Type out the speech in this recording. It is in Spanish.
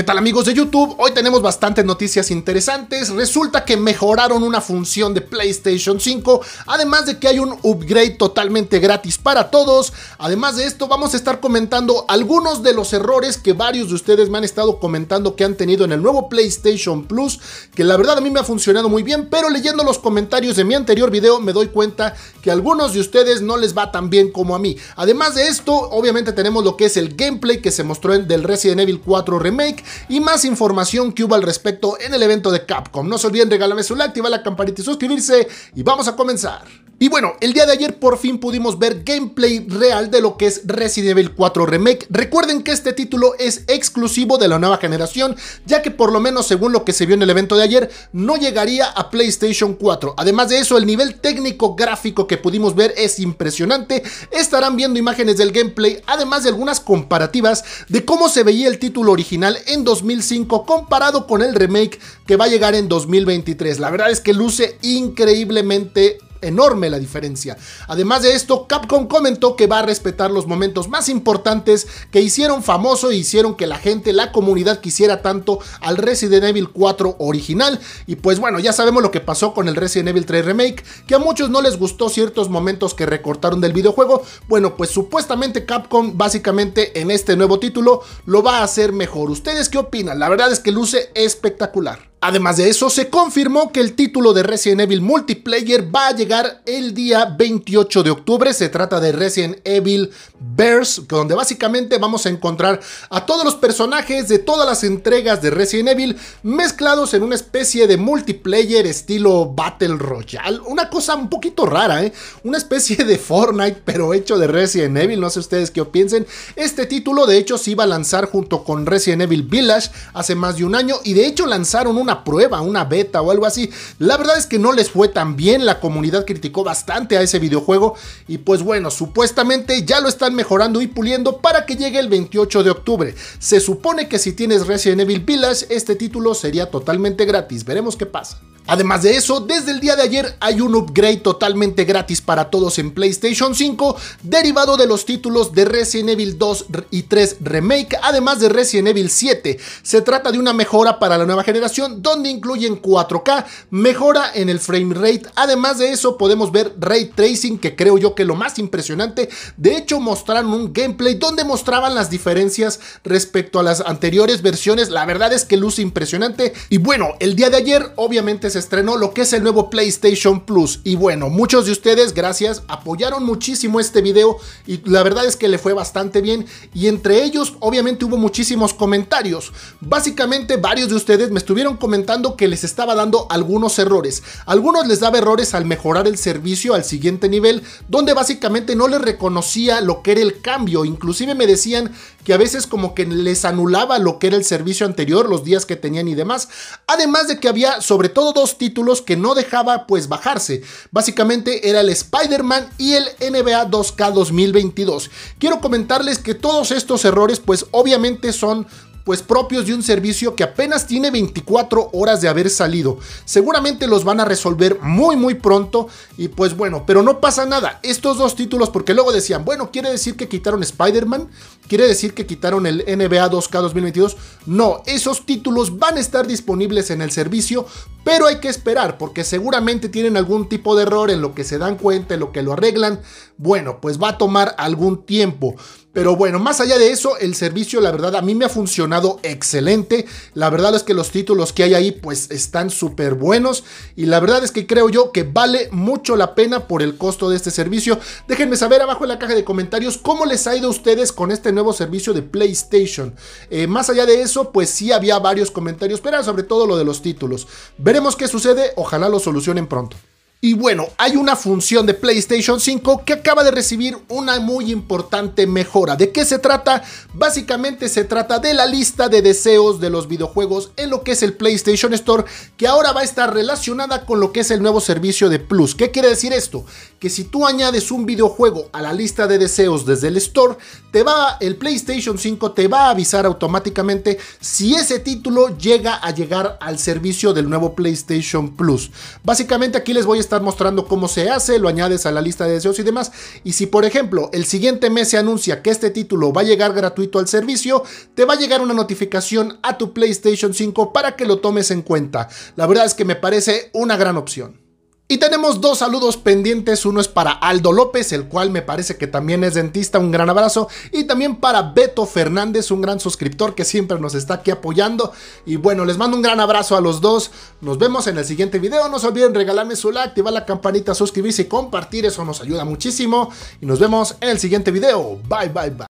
¿Qué tal amigos de YouTube? Hoy tenemos bastantes noticias interesantes. Resulta que mejoraron una función de PlayStation 5, además de que hay un upgrade totalmente gratis para todos. Además de esto, vamos a estar comentando algunos de los errores que varios de ustedes me han estado comentando que han tenido en el nuevo PlayStation Plus, que la verdad a mí me ha funcionado muy bien, pero leyendo los comentarios de mi anterior video me doy cuenta que a algunos de ustedes no les va tan bien como a mí. Además de esto, obviamente tenemos lo que es el gameplay que se mostró en el Resident Evil 4 Remake y más información que hubo al respecto en el evento de Capcom. No se olviden regalarme su like, activar la campanita y suscribirse y vamos a comenzar. Y bueno, el día de ayer por fin pudimos ver gameplay real de lo que es Resident Evil 4 Remake. Recuerden que este título es exclusivo de la nueva generación, ya que por lo menos según lo que se vio en el evento de ayer, no llegaría a PlayStation 4. Además de eso, el nivel técnico gráfico que pudimos ver es impresionante. Estarán viendo imágenes del gameplay, además de algunas comparativas de cómo se veía el título original en 2005 comparado con el remake que va a llegar en 2023. La verdad es que luce increíblemente enorme la diferencia. Además de esto, Capcom comentó que va a respetar los momentos más importantes que hicieron famoso y hicieron que la gente, la comunidad quisiera tanto al Resident Evil 4 original. Y pues bueno, ya sabemos lo que pasó con el Resident Evil 3 Remake, que a muchos no les gustó ciertos momentos que recortaron del videojuego. Bueno, pues supuestamente Capcom básicamente en este nuevo título lo va a hacer mejor. ¿Ustedes qué opinan? La verdad es que luce espectacular. Además de eso, se confirmó que el título de Resident Evil Multiplayer va a llegar el día 28 de octubre. Se trata de Resident Evil Verse, donde básicamente vamos a encontrar a todos los personajes de todas las entregas de Resident Evil mezclados en una especie de multiplayer estilo Battle Royale. Una cosa un poquito rara, ¿eh? Una especie de Fortnite, pero hecho de Resident Evil. No sé ustedes qué piensen. Este título, de hecho, se iba a lanzar junto con Resident Evil Village hace más de un año y de hecho lanzaron una prueba, una beta o algo así. La verdad es que no les fue tan bien, la comunidad criticó bastante a ese videojuego y pues bueno, supuestamente ya lo están mejorando y puliendo para que llegue el 28 de octubre. Se supone que si tienes Resident Evil Village, este título sería totalmente gratis, veremos qué pasa. Además de eso, desde el día de ayer hay un upgrade totalmente gratis para todos en PlayStation 5, derivado de los títulos de Resident Evil 2 y 3 Remake, además de Resident Evil 7. Se trata de una mejora para la nueva generación, donde incluyen 4K, mejora en el frame rate, además de eso podemos ver ray tracing, que creo yo que lo más impresionante. De hecho, mostraron un gameplay donde mostraban las diferencias respecto a las anteriores versiones. La verdad es que luce impresionante. Y bueno, el día de ayer, obviamente, se estrenó lo que es el nuevo PlayStation Plus. Y bueno, muchos de ustedes, gracias, apoyaron muchísimo este video y la verdad es que le fue bastante bien. Y entre ellos, obviamente, hubo muchísimos comentarios. Básicamente, varios de ustedes me estuvieron comentando que les estaba dando algunos errores. Algunos les daba errores al mejorar el servicio al siguiente nivel, donde básicamente no les reconocía lo que era el cambio. Inclusive me decían que a veces como que les anulaba lo que era el servicio anterior, los días que tenían y demás. Además de que había sobre todo títulos que no dejaba pues bajarse. Básicamente era el Spider-Man y el NBA 2K 2022. Quiero comentarles que todos estos errores pues obviamente son pues propios de un servicio que apenas tiene 24 horas de haber salido. Seguramente los van a resolver muy muy pronto y pues bueno, pero no pasa nada. Estos dos títulos porque luego decían, bueno, quiere decir que quitaron Spider-Man, quiere decir que quitaron el NBA 2K 2022. No, esos títulos van a estar disponibles en el servicio, pero hay que esperar porque seguramente tienen algún tipo de error en lo que se dan cuenta, en lo que lo arreglan. Bueno, pues va a tomar algún tiempo. Pero bueno, más allá de eso, el servicio la verdad a mí me ha funcionado excelente. La verdad es que los títulos que hay ahí pues están súper buenos y la verdad es que creo yo que vale mucho la pena por el costo de este servicio. Déjenme saber abajo en la caja de comentarios cómo les ha ido a ustedes con este nuevo servicio de PlayStation. Eh, más allá de eso pues sí había varios comentarios, pero sobre todo lo de los títulos. Veremos qué sucede, ojalá lo solucionen pronto. Y bueno, hay una función de PlayStation 5 que acaba de recibir una muy importante mejora. ¿De qué se trata? Básicamente se trata de la lista de deseos de los videojuegos en lo que es el PlayStation Store, que ahora va a estar relacionada con lo que es el nuevo servicio de Plus. ¿Qué quiere decir esto? Que si tú añades un videojuego a la lista de deseos desde el Store, te va el PlayStation 5 te va a avisar automáticamente si ese título llega a llegar al servicio del nuevo PlayStation Plus. Básicamente aquí les voy a estar mostrando cómo se hace, lo añades a la lista de deseos y demás. Y si por ejemplo el siguiente mes se anuncia que este título va a llegar gratuito al servicio, te va a llegar una notificación a tu PlayStation 5 para que lo tomes en cuenta. La verdad es que me parece una gran opción. Y tenemos dos saludos pendientes, uno es para Aldo López, el cual me parece que también es dentista, un gran abrazo, y también para Beto Fernández, un gran suscriptor que siempre nos está aquí apoyando. Y bueno, les mando un gran abrazo a los dos, nos vemos en el siguiente video, no se olviden regalarme su like, activar la campanita, suscribirse y compartir, eso nos ayuda muchísimo. Y nos vemos en el siguiente video, bye bye bye.